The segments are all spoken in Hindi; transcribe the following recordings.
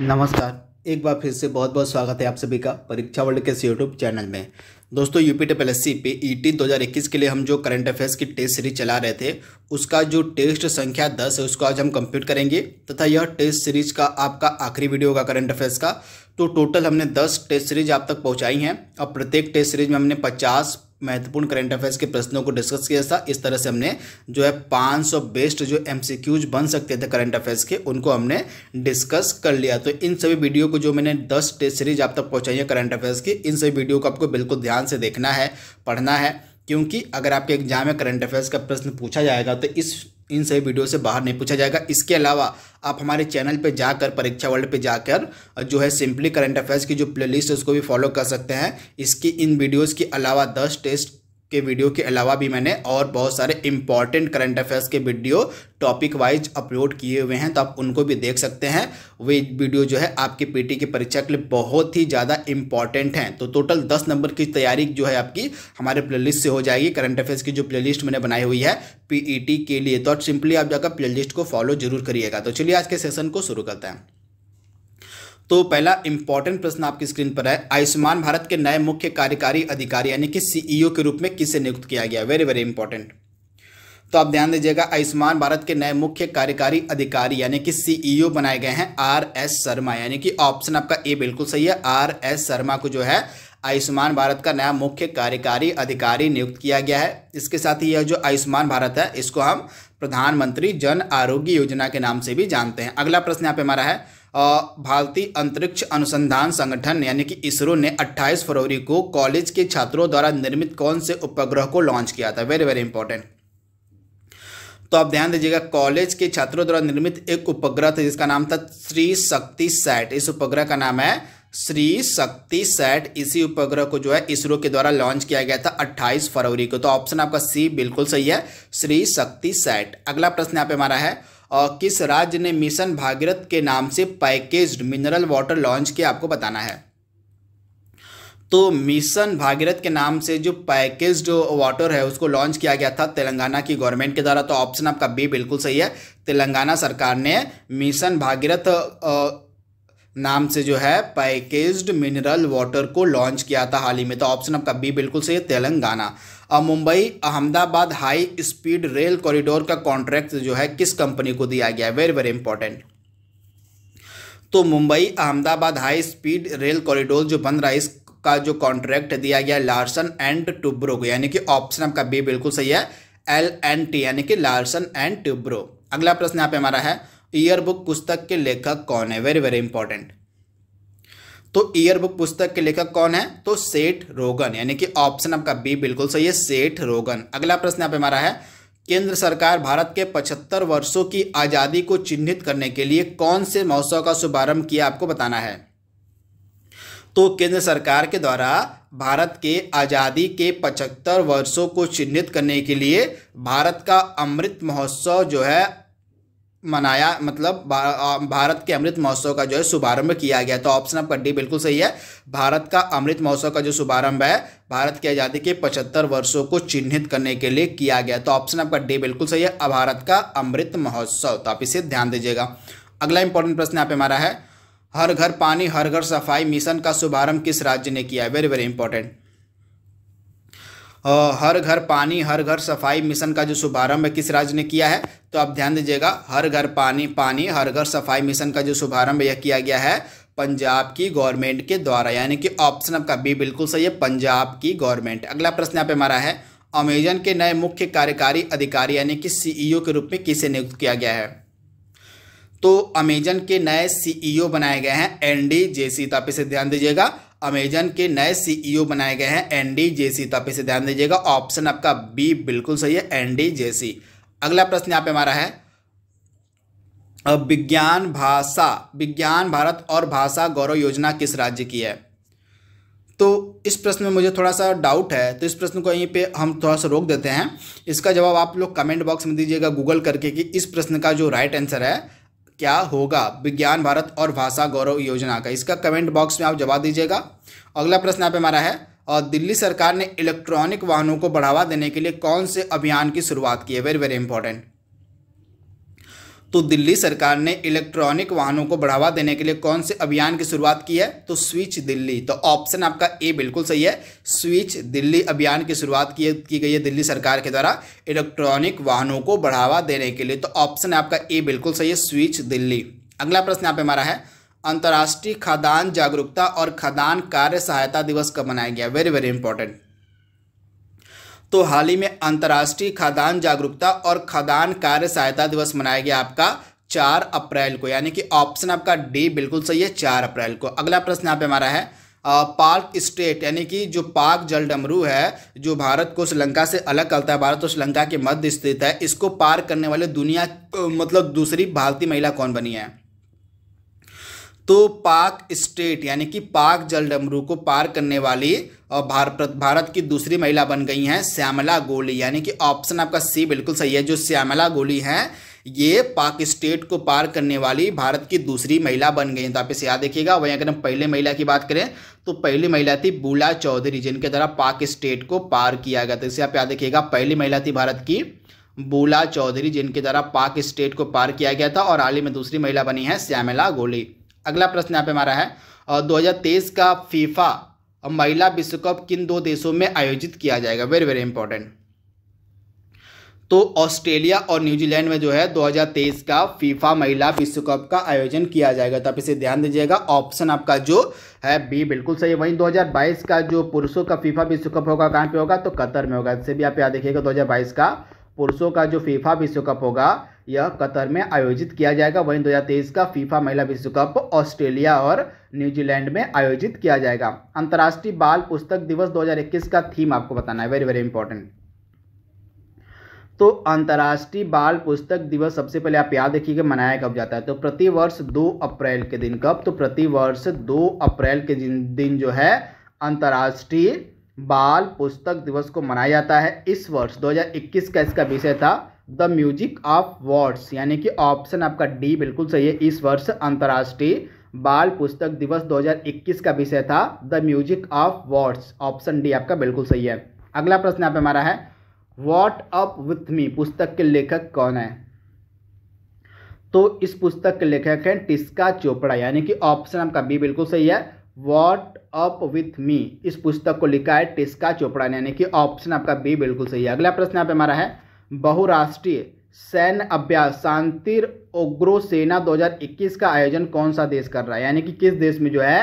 नमस्कार एक बार फिर से बहुत बहुत स्वागत है आप सभी का परीक्षा वर्ल्ड के यूट्यूब चैनल में दोस्तों यूपी टेप एल पे ई 2021 के लिए हम जो करंट अफेयर्स की टेस्ट सीरीज चला रहे थे उसका जो टेस्ट संख्या 10 है उसको आज हम कंप्लीट करेंगे तथा यह टेस्ट सीरीज का आपका आखिरी वीडियो होगा करंट अफेयर्स का तो टोटल हमने 10 टेस्ट सीरीज आप तक पहुंचाई हैं और प्रत्येक टेस्ट सीरीज में हमने 50 महत्वपूर्ण करंट अफेयर्स के प्रश्नों को डिस्कस किया था इस तरह से हमने जो है 500 बेस्ट जो एमसीक्यूज बन सकते थे करंट अफेयर्स के उनको हमने डिस्कस कर लिया तो इन सभी वीडियो को जो मैंने 10 टेस्ट सीरीज आप तक पहुंचाई है करंट अफेयर्स की इन सभी वीडियो को आपको बिल्कुल ध्यान से देखना है पढ़ना है क्योंकि अगर आपके एग्जाम में करंट अफेयर्स का प्रश्न पूछा जाएगा तो इस इन सभी वीडियो से बाहर नहीं पूछा जाएगा इसके अलावा आप हमारे चैनल पे जाकर परीक्षा वर्ल्ड पे जाकर जो है सिंपली करंट अफेयर्स की जो प्लेलिस्ट है उसको भी फॉलो कर सकते हैं इसकी इन वीडियोस के अलावा दस टेस्ट के वीडियो के अलावा भी मैंने और बहुत सारे इंपॉर्टेंट करंट अफेयर्स के वीडियो टॉपिक वाइज अपलोड किए हुए हैं तो आप उनको भी देख सकते हैं वे वीडियो जो है आपके पीटी की परीक्षा के लिए बहुत ही ज़्यादा इंपॉर्टेंट हैं तो टोटल दस नंबर की तैयारी जो है आपकी हमारे प्ले से हो जाएगी करंट अफेयर्स की जो प्ले मैंने बनाई हुई है पी e के लिए तो सिंपली आप जाकर प्ले को फॉलो जरूर करिएगा तो चलिए आज के सेशन को शुरू करते हैं तो पहला इंपॉर्टेंट प्रश्न आपकी स्क्रीन पर है आयुष्मान भारत के नए मुख्य कार्यकारी अधिकारी यानी कि सीईओ e के रूप में किसे नियुक्त किया गया वेरी वेरी इंपॉर्टेंट तो आप ध्यान दीजिएगा आयुष्मान भारत के नए मुख्य कार्यकारी अधिकारी यानी कि सीईओ e बनाए गए हैं आर एस शर्मा यानी कि ऑप्शन आपका ए बिल्कुल सही है आर एस शर्मा को जो है आयुष्मान भारत का नया मुख्य कार्यकारी अधिकारी नियुक्त किया गया है इसके साथ ही यह जो आयुष्मान भारत है इसको हम प्रधानमंत्री जन आरोग्य योजना के नाम से भी जानते हैं अगला प्रश्न यहाँ पे हमारा है भारतीय अंतरिक्ष अनुसंधान संगठन यानी कि इसरो ने 28 फरवरी को कॉलेज के छात्रों द्वारा निर्मित कौन से उपग्रह को लॉन्च किया था वेरी वेरी इंपॉर्टेंट तो आप ध्यान दीजिएगा कॉलेज के छात्रों द्वारा निर्मित एक उपग्रह था जिसका नाम था श्री शक्ति सैट इस उपग्रह का नाम है श्री शक्ति सैट इसी उपग्रह को जो है इसरो के द्वारा लॉन्च किया गया था 28 फरवरी को तो ऑप्शन आपका सी बिल्कुल सही है श्री शक्ति सैट अगला प्रश्न यहाँ पे हमारा है किस राज्य ने मिशन भागीरथ के नाम से पैकेज्ड मिनरल वाटर लॉन्च किया आपको बताना है तो मिशन भागीरथ के नाम से जो पैकेज वाटर है उसको लॉन्च किया गया था तेलंगाना की गवर्नमेंट के द्वारा तो ऑप्शन आपका बी बिल्कुल सही है तेलंगाना सरकार ने मिशन भागीरथ नाम से जो है पैकेज्ड मिनरल वाटर को लॉन्च किया था हाल ही में तो ऑप्शन आपका बी बिल्कुल सही है तेलंगाना अब Mumbai Ahmedabad high speed rail corridor का कॉन्ट्रैक्ट जो है किस कंपनी को दिया गया वेरी वेरी इंपॉर्टेंट तो Mumbai Ahmedabad high speed rail corridor जो बन रहा है इसका जो कॉन्ट्रैक्ट दिया गया लार्सन एंड टुब्रो को यानी कि ऑप्शन आपका बी बिल्कुल सही है एल एंड टी यानी कि लार्सन एंड टुब्रो अगला प्रश्न यहाँ पे हमारा है ईयर बुक पुस्तक के लेखक कौन है वेरी वेरी इंपॉर्टेंट तो ईयर बुक पुस्तक के लेखक कौन है तो सेठ रोगन यानी कि ऑप्शन आपका बी बिल्कुल सही है सेठ रोगन अगला प्रश्न यहाँ पे हमारा है केंद्र सरकार भारत के 75 वर्षों की आज़ादी को चिन्हित करने के लिए कौन से महोत्सव का शुभारंभ किया आपको बताना है तो केंद्र सरकार के द्वारा भारत के आज़ादी के 75 वर्षों को चिन्हित करने के लिए भारत का अमृत महोत्सव जो है मनाया मतलब भारत के अमृत महोत्सव का जो है शुभारंभ किया गया तो ऑप्शन आपका डी बिल्कुल सही है भारत का अमृत महोत्सव का जो शुभारंभ है भारत की आज़ादी के पचहत्तर वर्षों को चिन्हित करने के लिए किया गया तो ऑप्शन आपका डी बिल्कुल सही है भारत का अमृत महोत्सव तो आप इसे ध्यान दीजिएगा अगला इंपॉर्टेंट प्रश्न यहाँ पे हमारा है हर घर पानी हर घर सफाई मिशन का शुभारंभ किस राज्य ने किया है वेरी वेरी इंपॉर्टेंट हर घर पानी हर घर सफाई मिशन का जो शुभारंभ है किस राज्य ने किया है तो आप ध्यान दीजिएगा हर घर पानी पानी हर घर सफाई मिशन का जो शुभारंभ यह किया गया है पंजाब की गवर्नमेंट के द्वारा यानी कि ऑप्शन आपका बी बिल्कुल सही है पंजाब की गवर्नमेंट अगला प्रश्न यहाँ पे हमारा है अमेजन के नए मुख्य कार्यकारी अधिकारी यानी कि सीईओ e के रूप में किसे नियुक्त किया गया है तो अमेजन के नए सीईओ e बनाए गए हैं एनडी जेसी तो आप इसे ध्यान दीजिएगा अमेजन के नए सीईओ e बनाए गए हैं एनडी जेसी तो आप इसे ध्यान दीजिएगा ऑप्शन आपका बी बिल्कुल सही है एनडी जेसी अगला प्रश्न यहाँ पे हमारा है विज्ञान भाषा विज्ञान भारत और भाषा गौरव योजना किस राज्य की है तो इस प्रश्न में मुझे थोड़ा सा डाउट है तो इस प्रश्न को यहीं पे हम थोड़ा सा रोक देते हैं इसका जवाब आप लोग कमेंट बॉक्स में दीजिएगा गूगल करके कि इस प्रश्न का जो राइट आंसर है क्या होगा विज्ञान भारत और भाषा गौरव योजना का इसका कमेंट बॉक्स में आप जवाब दीजिएगा अगला प्रश्न आप हमारा है और दिल्ली सरकार ने इलेक्ट्रॉनिक वाहनों को बढ़ावा देने के लिए कौन से अभियान की शुरुआत की है वेरी वेरी इंपॉर्टेंट तो दिल्ली सरकार ने इलेक्ट्रॉनिक वाहनों को बढ़ावा देने के लिए कौन से अभियान की शुरुआत की है तो स्विच दिल्ली तो ऑप्शन आपका ए बिल्कुल सही है स्विच दिल्ली अभियान की शुरुआत की, की गई है दिल्ली सरकार के द्वारा इलेक्ट्रॉनिक वाहनों को बढ़ावा देने के लिए तो ऑप्शन आपका ए बिल्कुल सही है स्विच दिल्ली अगला प्रश्न यहाँ पे हमारा है अंतर्राष्ट्रीय खदान जागरूकता और खदान कार्य सहायता दिवस कब मनाया गया वेरी वेरी इंपॉर्टेंट तो हाल ही में अंतर्राष्ट्रीय खदान जागरूकता और खदान कार्य सहायता दिवस मनाया गया आपका चार अप्रैल को यानी कि ऑप्शन आपका डी बिल्कुल सही है चार अप्रैल को अगला प्रश्न यहाँ पे हमारा है पार्क स्टेट यानी कि जो पाक जल डमरू है जो भारत को श्रीलंका से अलग करता है भारत और श्रीलंका के मध्य स्थित है इसको पार करने वाले दुनिया मतलब दूसरी भारतीय महिला कौन बनी है तो पाक स्टेट यानी कि पाक जल डमरू को पार करने वाली और भारत भारत की दूसरी महिला बन गई हैं श्यामला गोली यानी कि ऑप्शन आपका सी बिल्कुल सही है जो श्यामला गोली हैं ये पाक स्टेट को पार करने वाली भारत की दूसरी महिला बन गई तो आप इसे याद देखिएगा वहीं अगर हम पहले महिला की बात करें तो पहली महिला थी बूला चौधरी जिनके द्वारा पाक स्टेट को पार किया गया तो इसे आप याद देखिएगा पहली महिला थी भारत की बूला चौधरी जिनके द्वारा पाक स्टेट को पार किया गया था और हाल ही में दूसरी महिला बनी है श्यामला गोली अगला प्रश्न यहाँ पे हमारा है दो का फीफा महिला विश्व कप किन दो देशों में आयोजित किया जाएगा वेरी वेरी इंपॉर्टेंट तो ऑस्ट्रेलिया और न्यूजीलैंड में जो है 2023 का फीफा महिला विश्व कप का आयोजन किया जाएगा तो आप इसे ध्यान दीजिएगा ऑप्शन आपका जो है बी बिल्कुल सही है वहीं 2022 का जो पुरुषों का फीफा विश्व कप होगा कहाँ पे होगा तो कतर में होगा इससे भी आप याद देखिएगा 2022 का पुरुषों का जो फीफा विश्व कप होगा यह कतर में आयोजित किया जाएगा वहीं 2023 का फीफा महिला विश्व कप ऑस्ट्रेलिया और न्यूजीलैंड में आयोजित किया जाएगा अंतर्राष्ट्रीय बाल पुस्तक दिवस 2021 का थीम आपको बताना है वेरी वेरी इंपॉर्टेंट तो अंतर्राष्ट्रीय बाल पुस्तक दिवस सबसे पहले आप याद रखिए कि मनाया कब जाता है तो प्रति वर्ष दो अप्रैल के दिन कब तो प्रति वर्ष दो अप्रैल के दिन जो है अंतर्राष्ट्रीय बाल पुस्तक दिवस को मनाया जाता है इस वर्ष 2021 का इसका विषय था द म्यूजिक ऑफ वर्ड्स यानी कि ऑप्शन आपका डी बिल्कुल सही है इस वर्ष अंतर्राष्ट्रीय बाल पुस्तक दिवस 2021 का विषय था the music of words option D आपका बिल्कुल सही है अगला प्रश्न यहाँ पे हमारा है वॉट अप विथ मी पुस्तक के लेखक कौन है तो इस पुस्तक के लेखक हैं टिस्का चोपड़ा यानी कि ऑप्शन आपका बी बिल्कुल सही है वॉट अप विथ मी इस पुस्तक को लिखा है टिस्का चोपड़ा ने यानी कि ऑप्शन आपका बी बिल्कुल सही है अगला प्रश्न यहाँ पे हमारा है बहुराष्ट्रीय सैन्य अभ्यास शांतिर उग्रो सेना 2021 का आयोजन कौन सा देश कर रहा है यानी कि किस देश में जो है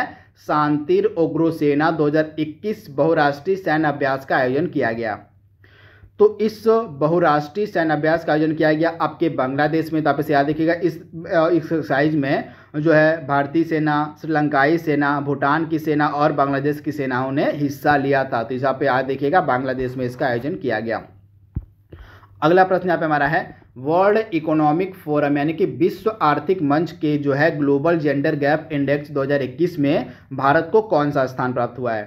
शांतिर उग्रो सेना 2021 बहुराष्ट्रीय सैन्य अभ्यास का आयोजन किया गया तो इस बहुराष्ट्रीय सैन्य अभ्यास का आयोजन किया गया आपके बांग्लादेश में तो आप इसे याद रखिएगा इस एक्सरसाइज में जो है भारतीय सेना श्रीलंकाई सेना भूटान की सेना और बांग्लादेश की सेनाओं ने हिस्सा लिया था तो इस आप याद देखिएगा बांग्लादेश में इसका आयोजन किया गया अगला प्रश्न यहाँ पे हमारा है वर्ल्ड इकोनॉमिक फोरम यानी कि विश्व आर्थिक मंच के जो है ग्लोबल जेंडर गैप इंडेक्स 2021 में भारत को कौन सा स्थान प्राप्त हुआ है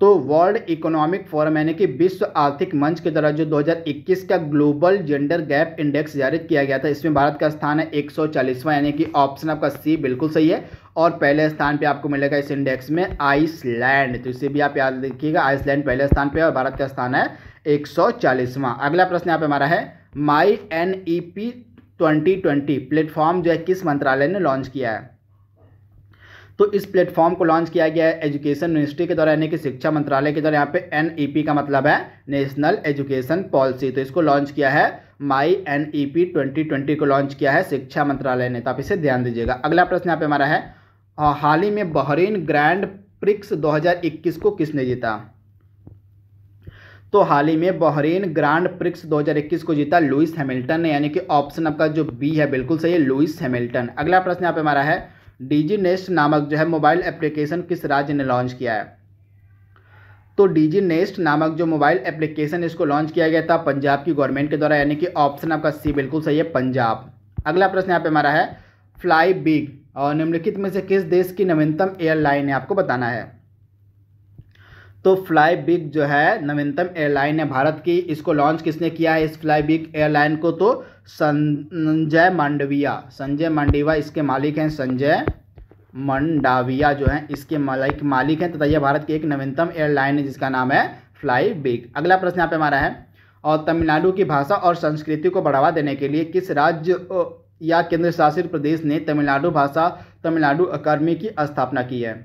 तो वर्ल्ड इकोनॉमिक फोरम यानी कि विश्व आर्थिक मंच के द्वारा जो 2021 का ग्लोबल जेंडर गैप इंडेक्स जारी किया गया था इसमें भारत का स्थान है एक यानी कि ऑप्शन आपका सी बिल्कुल सही है और पहले स्थान पे आपको मिलेगा इस इंडेक्स में आइसलैंड तो इसे भी आप याद रखिएगा आइसलैंड पहले स्थान पे और भारत का स्थान है एक सौ चालीसवा अगला प्रश्न यहाँ पे हमारा है my N E P twenty twenty platform जो है किस मंत्रालय ने लॉन्च किया है तो इस प्लेटफॉर्म को लॉन्च किया गया है एजुकेशन मिनिस्ट्री के द्वारा यानी कि शिक्षा मंत्रालय के द्वारा यहाँ पे एन का मतलब है नेशनल एजुकेशन पॉलिसी तो इसको लॉन्च किया है my N E P twenty twenty को लॉन्च किया है शिक्षा मंत्रालय ने तो आप इसे ध्यान दीजिएगा अगला प्रश्न यहाँ पे हमारा है हाल ही में बहरीन ग्रैंड प्रिक्स 2021 को किसने जीता तो हाल ही में बहरीन ग्रांड प्रिक्स 2021 को जीता लुइस हैमिल्टन ने यानी कि ऑप्शन आपका जो बी है बिल्कुल सही है लुइस हैमिल्टन अगला प्रश्न यहाँ पे हमारा है डीजी नेस्ट नामक जो है मोबाइल एप्लीकेशन किस राज्य ने लॉन्च किया है तो डीजी नेस्ट नामक जो मोबाइल एप्लीकेशन इसको लॉन्च किया गया था पंजाब की गवर्नमेंट के द्वारा यानी कि ऑप्शन आपका सी बिल्कुल सही है पंजाब अगला प्रश्न यहाँ पे हमारा है फ्लाई बिग और निम्नलिखित में से किस देश की नवीनतम एयरलाइन है आपको बताना है तो फ्लाई बिग जो है नवीनतम एयरलाइन है भारत की इसको लॉन्च किसने किया है इस फ्लाई बिग एयरलाइन को तो संजय मांडविया संजय मांडविया इसके मालिक हैं संजय मंडाविया जो है इसके मालिक मालिक हैं तथा यह भारत की एक नवीनतम एयरलाइन है जिसका नाम है फ्लाई बिग अगला प्रश्न यहाँ पे हमारा है और तमिलनाडु की भाषा और संस्कृति को बढ़ावा देने के लिए किस राज्य या केंद्र शासित प्रदेश ने तमिलनाडु भाषा तमिलनाडु अकादमी की स्थापना की है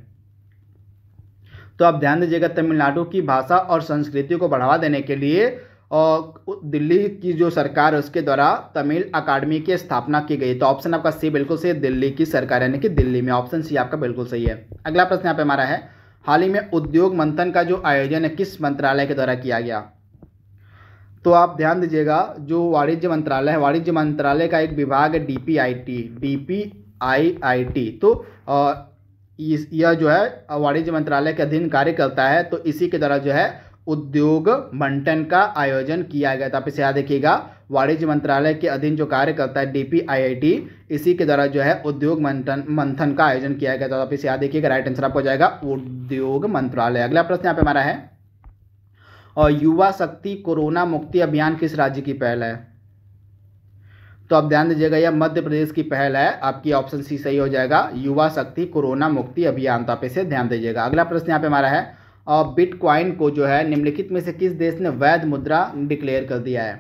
तो आप ध्यान दीजिएगा तमिलनाडु की भाषा और संस्कृति को बढ़ावा देने के लिए और दिल्ली की जो सरकार है उसके द्वारा तमिल अकाडमी की स्थापना की गई तो ऑप्शन आपका सी बिल्कुल सही दिल्ली की सरकार यानी कि दिल्ली में ऑप्शन सी आपका बिल्कुल सही है अगला प्रश्न यहाँ पे हमारा है हाल ही में उद्योग मंथन का जो आयोजन है किस मंत्रालय के द्वारा किया गया तो आप ध्यान दीजिएगा जो वाणिज्य मंत्रालय है वाणिज्य मंत्रालय का एक विभाग है D P D P I I T तो यह जो है वाणिज्य मंत्रालय के अधीन कार्य करता है तो इसी के द्वारा जो है उद्योग मंटन का आयोजन किया गया था आप इसे याद देखिएगा वाणिज्य मंत्रालय के अधीन जो कार्य करता है डीपीआईआईटी इसी के द्वारा जो है उद्योग मंथन मंथन का आयोजन किया गया था तो आप इसे याद देखिएगा राइट आंसर आपको जाएगा उद्योग मंत्रालय अगला प्रश्न यहाँ पे हमारा है और युवा शक्ति कोरोना मुक्ति अभियान किस राज्य की पहल है तो आप ध्यान दीजिएगा यह मध्य प्रदेश की पहल है आपकी ऑप्शन सी सही हो जाएगा युवा शक्ति कोरोना मुक्ति अभियान तो आप इसे ध्यान दीजिएगा अगला प्रश्न यहाँ पे हमारा है और बिटकॉइन को जो है निम्नलिखित में से किस देश ने वैध मुद्रा डिक्लेयर कर दिया है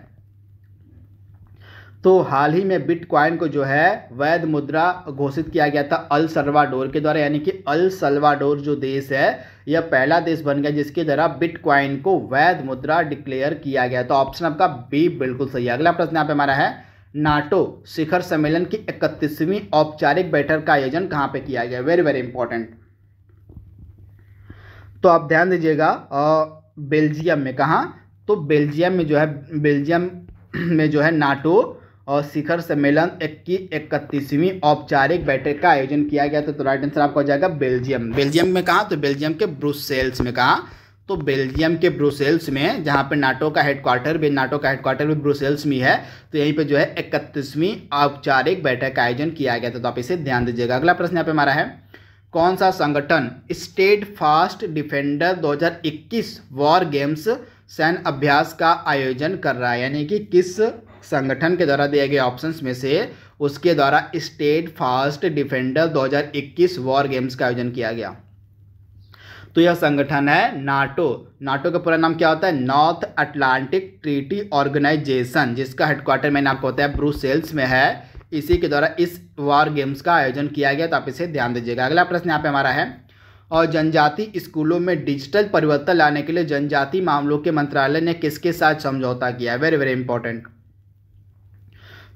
तो हाल ही में बिटकॉइन को जो है वैध मुद्रा घोषित किया गया था अल सलवाडोर के द्वारा यानी कि अल सलवाडोर जो देश है यह पहला देश बन गया जिसके द्वारा बिटकॉइन को वैध मुद्रा डिक्लेयर किया गया तो ऑप्शन आपका बी बिल्कुल सही है अगला प्रश्न यहाँ पे हमारा है नाटो शिखर सम्मेलन की इकतीसवीं औपचारिक बैठक का आयोजन कहाँ पे किया गया वेरी वेरी इंपॉर्टेंट तो आप ध्यान दीजिएगा बेल्जियम में कहाँ तो बेल्जियम में जो है बेल्जियम में जो है नाटो और शिखर सम्मेलन की इकतीसवीं औपचारिक बैठक का आयोजन किया गया तो, तो राइट आंसर आपका हो जाएगा बेल्जियम बेल्जियम में कहा तो बेल्जियम के ब्रुसेल्स में कहा तो बेल्जियम के ब्रुसेल्स में जहाँ पर नाटो का हेडक्वार्टर भी नाटो का हेडक्वार्टर भी ब्रुसेल्स में है तो यहीं पे जो है इकतीसवीं औपचारिक बैठक का आयोजन किया गया था तो आप इसे ध्यान दीजिएगा अगला प्रश्न यहाँ पे हमारा है कौन सा संगठन steadfast defender 2021 war games सैन्य अभ्यास का आयोजन कर रहा है यानी कि किस संगठन के द्वारा दिए गए ऑप्शंस में से उसके द्वारा steadfast defender 2021 war games का आयोजन किया गया तो यह संगठन है नाटो नाटो का पूरा नाम क्या होता है नॉर्थ अटलांटिक ट्रीटी ऑर्गेनाइजेशन जिसका हेडक्वार्टर मैंने आपको होता है ब्रूसेल्स में है इसी के द्वारा इस वॉर गेम्स का आयोजन किया गया तो आप इसे ध्यान दीजिएगा अगला प्रश्न यहाँ पे हमारा है और जनजाति स्कूलों में डिजिटल परिवर्तन लाने के लिए जनजाति मामलों के मंत्रालय ने किसके साथ समझौता किया वेरी वेरी इंपॉर्टेंट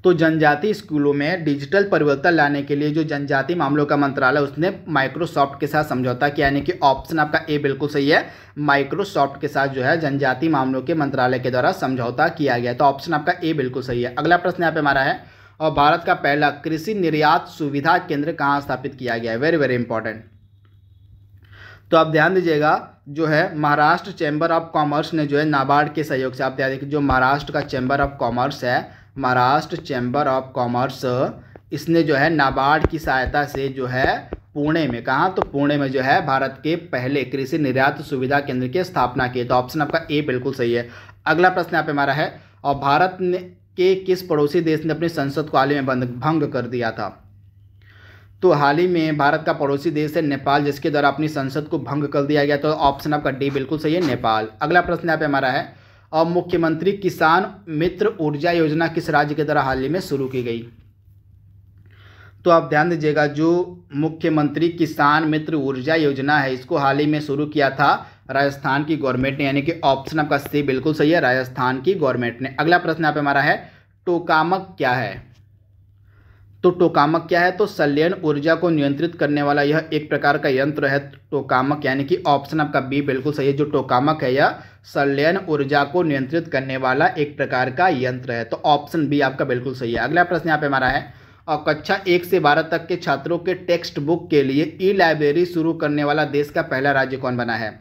तो जनजाति स्कूलों में डिजिटल परिवर्तन लाने के लिए जो जनजाति मामलों का मंत्रालय उसने माइक्रोसॉफ्ट के साथ समझौता किया यानी कि ऑप्शन आपका ए बिल्कुल सही है माइक्रोसॉफ्ट के साथ जो है जनजाति मामलों के मंत्रालय के द्वारा समझौता किया गया तो ऑप्शन आपका ए बिल्कुल सही है अगला प्रश्न यहाँ पे हमारा है और भारत का पहला कृषि निर्यात सुविधा केंद्र कहाँ स्थापित किया गया है वेरी वेरी इंपॉर्टेंट तो आप ध्यान दीजिएगा जो है महाराष्ट्र चैम्बर ऑफ कॉमर्स ने जो है नाबार्ड के सहयोग से आप ध्यान देखिए जो महाराष्ट्र का चैम्बर ऑफ कॉमर्स है महाराष्ट्र चैम्बर ऑफ कॉमर्स इसने जो है नाबार्ड की सहायता से जो है पुणे में कहा तो पुणे में जो है भारत के पहले कृषि निर्यात सुविधा केंद्र की के स्थापना की तो ऑप्शन आपका ए बिल्कुल सही है अगला प्रश्न यहाँ पे हमारा है और भारत ने के किस पड़ोसी देश ने अपनी संसद को हाल ही में बंद भंग कर दिया था तो हाल ही में भारत का पड़ोसी देश है नेपाल जिसके द्वारा अपनी संसद को भंग कर दिया गया तो ऑप्शन आपका डी बिल्कुल सही है नेपाल अगला प्रश्न यहाँ पे हमारा है और मुख्यमंत्री किसान मित्र ऊर्जा योजना किस राज्य के द्वारा हाल ही में शुरू की गई तो आप ध्यान दीजिएगा जो मुख्यमंत्री किसान मित्र ऊर्जा योजना है इसको हाल ही में शुरू किया था राजस्थान की गवर्नमेंट ने यानी कि ऑप्शन आपका सी बिल्कुल सही है राजस्थान की गवर्नमेंट ने अगला प्रश्न यहाँ पे हमारा है टोकामक क्या है तो टोकामक क्या है तो सल्यन ऊर्जा को नियंत्रित करने वाला यह एक प्रकार का यंत्र है टोकामक यानी कि ऑप्शन आपका बी बिल्कुल सही है जो टोकामक है यह संलयन ऊर्जा को नियंत्रित करने वाला एक प्रकार का यंत्र है तो ऑप्शन बी आपका बिल्कुल सही है अगला प्रश्न यहाँ पे हमारा है और कक्षा एक से बारह तक के छात्रों के टेक्स्ट बुक के लिए ई लाइब्रेरी शुरू करने वाला देश का पहला राज्य कौन बना है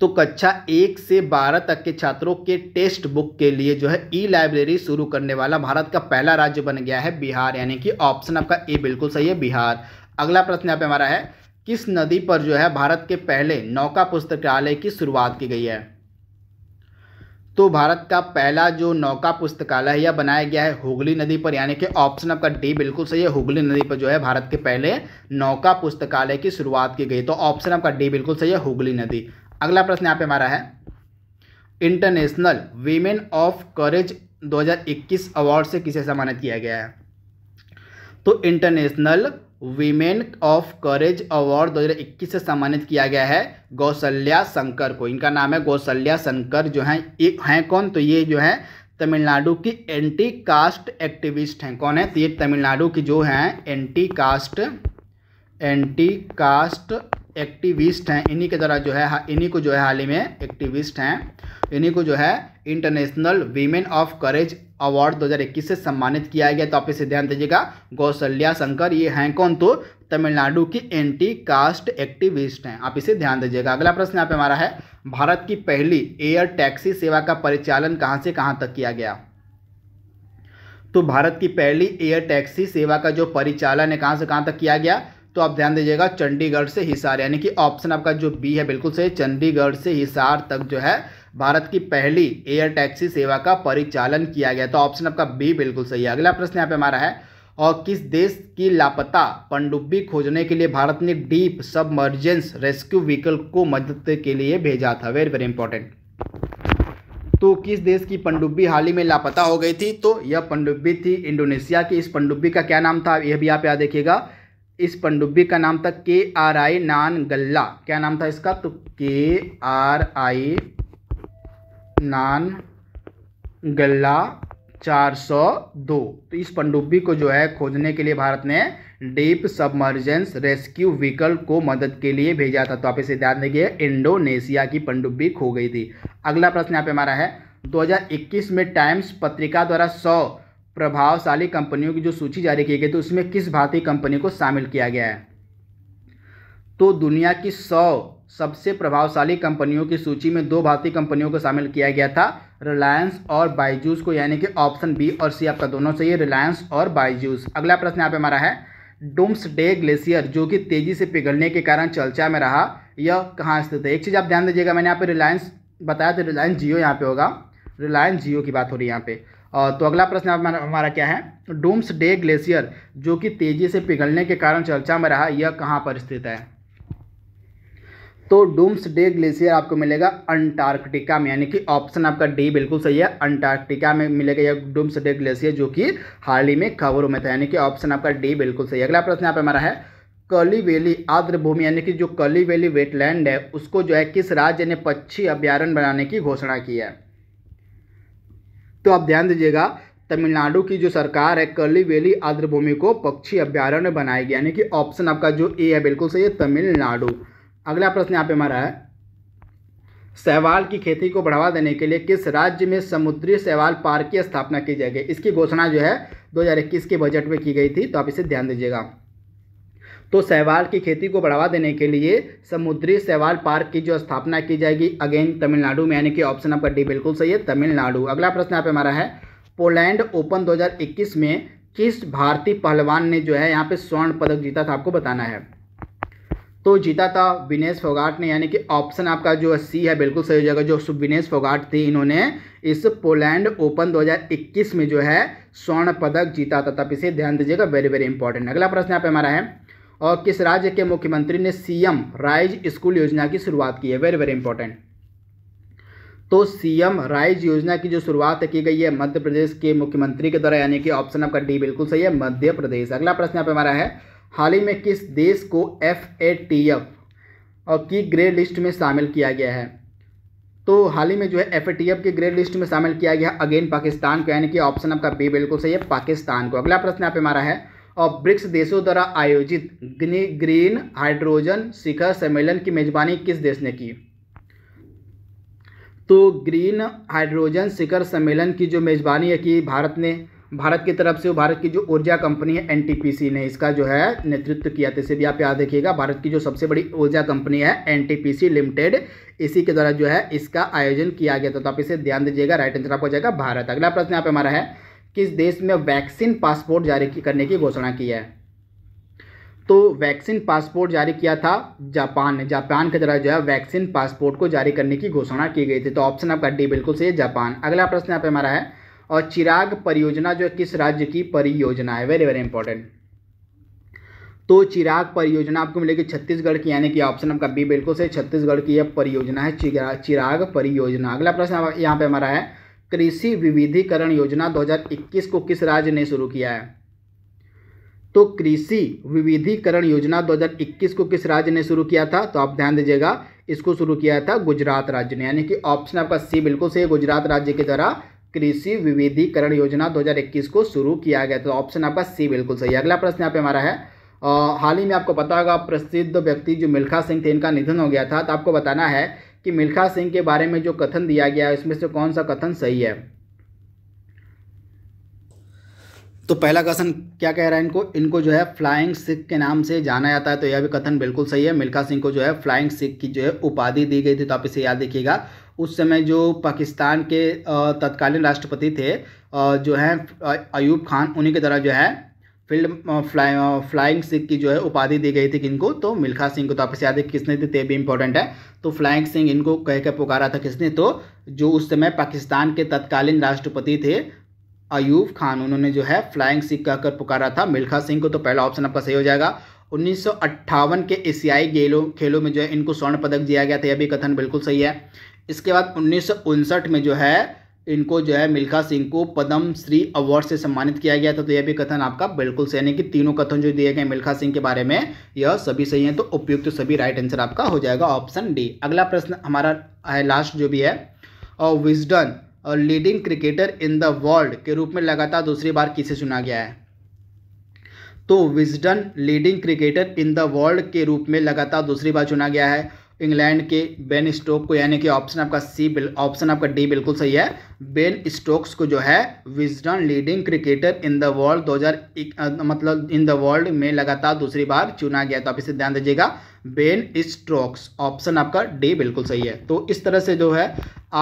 तो कक्षा एक से बारह तक के छात्रों के टेक्स्ट बुक के लिए जो है ई लाइब्रेरी शुरू करने वाला भारत का पहला राज्य बन गया है बिहार यानी कि ऑप्शन आपका ए बिल्कुल सही है बिहार अगला प्रश्न यहाँ पे हमारा है किस नदी पर जो है भारत के पहले नौका पुस्तकालय की शुरुआत की गई है तो भारत का पहला जो नौका पुस्तकालय यह बनाया गया है हुगली नदी पर यानी कि ऑप्शन आपका डी बिल्कुल सही है हुगली नदी पर जो है भारत के पहले नौका पुस्तकालय की शुरुआत की गई तो ऑप्शन आपका डी बिल्कुल सही है हुगली नदी अगला प्रश्न यहाँ पे हमारा है International Women of Courage 2021 Award से किसे सम्मानित किया गया है तो International Women of Courage Award 2021 से सम्मानित किया गया है गौसल्या शंकर को इनका नाम है गौसल्या शंकर जो है एक हैं कौन तो ये जो है तमिलनाडु की एंटी कास्ट एक्टिविस्ट हैं कौन है तो ये तमिलनाडु की जो हैं anti caste anti caste activist हैं इन्हीं के द्वारा जो है हाँ, इन्हीं को जो है हाल ही में एक्टिविस्ट हैं इन्हीं को जो है International Women of Courage Award 2021 से सम्मानित किया गया तो आप इसे ध्यान दीजिएगा गौसल्या शंकर ये हैं कौन तो तमिलनाडु की एंटी कास्ट एक्टिविस्ट हैं आप इसे ध्यान दीजिएगा अगला प्रश्न यहाँ पे हमारा है भारत की पहली एयर टैक्सी सेवा का परिचालन कहाँ से कहाँ तक किया गया तो भारत की पहली एयर टैक्सी सेवा का जो परिचालन है कहाँ से कहाँ तक किया गया तो आप ध्यान दीजिएगा चंडीगढ़ से हिसार यानी कि ऑप्शन आपका जो बी है बिल्कुल सही चंडीगढ़ से हिसार तक जो है भारत की पहली एयर टैक्सी सेवा का परिचालन किया गया तो ऑप्शन आपका बी बिल्कुल सही है अगला प्रश्न यहाँ पे हमारा है और किस देश की लापता पनडुब्बी खोजने के लिए भारत ने डीप सबमर्जेंस रेस्क्यू व्हीकल को मदद के लिए भेजा था वेरी वेरी इंपॉर्टेंट तो किस देश की पनडुब्बी हाल ही में लापता हो गई थी तो यह पनडुब्बी थी इंडोनेशिया की इस पनडुब्बी का क्या नाम था यह भी आप याद देखिएगा इस पनडुब्बी का नाम था के आर आई नान गल्ला क्या नाम था इसका तो के आर आई नान गल्ला 402 तो इस पनडुब्बी को जो है खोजने के लिए भारत ने डीप सबमर्जेंस रेस्क्यू व्हीकल को मदद के लिए भेजा था तो आप इसे ध्यान देंगे इंडोनेशिया की पनडुब्बी खो गई थी अगला प्रश्न यहाँ पे हमारा है 2021 में टाइम्स पत्रिका द्वारा 100 प्रभावशाली कंपनियों की जो सूची जारी की गई थी तो उसमें किस भारतीय कंपनी को शामिल किया गया है तो दुनिया की सौ सबसे प्रभावशाली कंपनियों की सूची में दो भारतीय कंपनियों को शामिल किया गया था रिलायंस और बायजूस को यानी कि ऑप्शन बी और सी आपका दोनों सही है रिलायंस और बायजूस अगला प्रश्न यहाँ पे हमारा है डोम्स डे ग्लेशियर जो कि तेजी से पिघलने के कारण चर्चा में रहा यह कहाँ स्थित है एक चीज़ आप ध्यान दीजिएगा मैंने यहाँ पे रिलायंस बताया तो रिलायंस जियो यहाँ पे होगा रिलायंस जियो की बात हो रही है यहाँ पे तो अगला प्रश्न हमारा क्या है डूम्स डे ग्लेशियर जो कि तेजी से पिघलने के कारण चर्चा में रहा यह कहाँ पर स्थित है तो डूम्स डे ग्लेशियर आपको मिलेगा अंटार्कटिका में यानी कि ऑप्शन आपका डी बिल्कुल सही है अंटार्कटिका में मिलेगा यह डूम्स डे ग्लेशियर जो कि हाल ही में खबरों में था यानी कि ऑप्शन आपका डी बिल्कुल सही है अगला प्रश्न यहाँ पे हमारा है कली वैली आर्द्र भूमि यानी कि जो कली वैली वेटलैंड है उसको जो है किस राज्य ने पक्षी अभ्यारण्य बनाने की घोषणा की है तो आप ध्यान दीजिएगा तमिलनाडु की जो सरकार है कली वेली आर्द्रभूमि को पक्षी अभ्यारण्य बनाएगी यानी कि ऑप्शन आपका जो ए है बिल्कुल सही है तमिलनाडु अगला प्रश्न यहाँ पे हमारा है सहवाल की खेती को बढ़ावा देने के लिए किस राज्य में समुद्री सहवाल पार्क की स्थापना की जाएगी इसकी घोषणा जो है 2021 के बजट में की गई थी तो आप इसे ध्यान दीजिएगा तो सहवाल की खेती को बढ़ावा देने के लिए समुद्री सहवाल पार्क की जो स्थापना की जाएगी अगेन तमिलनाडु में यानी कि ऑप्शन नंबर डी बिल्कुल सही है तमिलनाडु अगला प्रश्न यहाँ पे हमारा है पोलैंड ओपन दो में किस भारतीय पहलवान ने जो है यहाँ पे स्वर्ण पदक जीता था आपको बताना है तो जीता था विनेश फोगाट ने यानी कि ऑप्शन आपका जो सी है बिल्कुल सही हो जाएगा जो विनेश फोगाट थी इन्होंने इस पोलैंड ओपन 2021 में जो है स्वर्ण पदक जीता था तब इसे ध्यान दीजिएगा वेरी वेरी इंपॉर्टेंट अगला प्रश्न यहाँ पे हमारा है और किस राज्य के मुख्यमंत्री ने सीएम राइज स्कूल योजना की शुरुआत की है वेरी वेरी इंपॉर्टेंट तो सीएम राइज योजना की जो शुरुआत की गई है मध्य प्रदेश के मुख्यमंत्री के द्वारा यानी कि ऑप्शन आपका डी बिल्कुल सही है मध्य प्रदेश अगला प्रश्न यहाँ पे हमारा है हाल ही में किस देश को एफ ए टी एफ और की ग्रे लिस्ट में शामिल किया गया है तो हाल ही में जो है एफ ए टी एफ की ग्रे लिस्ट में शामिल किया गया अगेन पाकिस्तान को यानी कि ऑप्शन आपका बी बिल्कुल सही है पाकिस्तान को अगला प्रश्न आप हमारा है और ब्रिक्स देशों द्वारा आयोजित ग्रीन हाइड्रोजन शिखर सम्मेलन की मेजबानी किस देश ने की तो ग्रीन हाइड्रोजन शिखर सम्मेलन की जो मेजबानी है कि भारत ने भारत की तरफ से भारत की जो ऊर्जा कंपनी है एनटीपीसी ने इसका जो है नेतृत्व किया था इसे भी आप याद देखिएगा भारत की जो सबसे बड़ी ऊर्जा कंपनी है एनटीपीसी लिमिटेड इसी के द्वारा जो है इसका आयोजन किया गया था तो आप इसे ध्यान दीजिएगा राइट आंसर आपको जाएगा भारत अगला प्रश्न यहाँ पे हमारा है किस देश में वैक्सीन पासपोर्ट जारी करने की घोषणा की है तो वैक्सीन पासपोर्ट जारी किया था जापान ने जापान के द्वारा जो है वैक्सीन पासपोर्ट को जारी करने की घोषणा की गई थी तो ऑप्शन आपका डी बिल्कुल सही है जापान अगला प्रश्न यहाँ पे हमारा है और चिराग परियोजना जो है किस राज्य की परियोजना है वेरी वेरी इंपॉर्टेंट तो चिराग परियोजना आपको मिलेगी छत्तीसगढ़ की यानी कि ऑप्शन आपका बी बिल्कुल से छत्तीसगढ़ की यह परियोजना है चिराग परियोजना अगला प्रश्न यहाँ पे हमारा है कृषि विविधीकरण योजना 2021 को किस राज्य ने शुरू किया है तो कृषि विविधीकरण योजना 2021 को किस राज्य ने शुरू किया था तो आप ध्यान दीजिएगा इसको शुरू किया था गुजरात राज्य ने यानी कि ऑप्शन आपका सी बिल्कुल से गुजरात राज्य की तरह कृषि विविधीकरण योजना 2021 को शुरू किया गया तो ऑप्शन आपका सी बिल्कुल सही अगला प्रश्न यहाँ पे हमारा है हाल ही में आपको पता होगा प्रसिद्ध व्यक्ति जो मिल्खा सिंह थे इनका निधन हो गया था तो आपको बताना है कि मिल्खा सिंह के बारे में जो कथन दिया गया है इसमें से कौन सा कथन सही है तो पहला कथन क्या कह रहा है इनको इनको जो है फ्लाइंग सिख के नाम से जाना जाता है तो यह भी कथन बिल्कुल सही है मिल्खा सिंह को जो है फ्लाइंग सिख की जो है उपाधि दी गई थी तो आप इसे याद रखिएगा उस समय जो पाकिस्तान के तत्कालीन राष्ट्रपति थे जो हैं अयूब खान उन्हीं के द्वारा जो है फील्ड फ्लाइंग फ्लाइंग सिख की जो है उपाधि दी गई थी किनको तो मिल्खा सिंह को तो आपसे याद है किसने थे थे भी इंपॉर्टेंट है तो फ्लाइंग सिंह इनको कह के पुकारा था किसने तो जो उस समय पाकिस्तान के तत्कालीन राष्ट्रपति थे अयूब खान उन्होंने जो है फ्लाइंग सिख कहकर पुकारा था मिल्खा सिंह को तो पहला ऑप्शन आपका सही हो जाएगा उन्नीस के एशियाई खेलों में जो है इनको स्वर्ण पदक दिया गया था यह भी कथन बिल्कुल सही है इसके बाद उन्नीस में जो है इनको जो है मिल्खा सिंह को पद्म श्री अवार्ड से सम्मानित किया गया था तो यह भी कथन आपका बिल्कुल सही है कि तीनों कथन जो दिए गए मिल्खा सिंह के बारे में यह सभी सही है तो उपयुक्त तो सभी राइट आंसर आपका हो जाएगा ऑप्शन डी अगला प्रश्न हमारा है लास्ट जो भी है और विजडन और leading cricketer in the world के रूप में लगातार दूसरी बार किसे चुना गया है तो Wisden leading cricketer in the world के रूप में लगातार दूसरी बार चुना गया है इंग्लैंड के बेन स्टोक को यानी कि ऑप्शन आपका सी बिल ऑप्शन आपका डी बिल्कुल सही है बेन स्टोक्स को जो है Wisden leading cricketer in the world 2001 मतलब इन द वर्ल्ड में लगातार दूसरी बार चुना गया तो आप इसे ध्यान दीजिएगा बेन स्ट्रोक्स ऑप्शन आपका डी बिल्कुल सही है तो इस तरह से जो है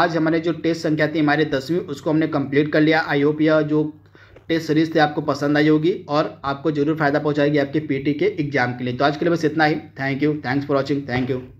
आज हमारे जो टेस्ट संख्या थी हमारे दसवीं उसको हमने कंप्लीट कर लिया आई होप यह जो टेस्ट सीरीज थे आपको पसंद आई होगी और आपको जरूर फायदा पहुंचाएगी आपके पीटी के एग्जाम के लिए तो आज के लिए बस इतना ही thank you thanks for watching thank you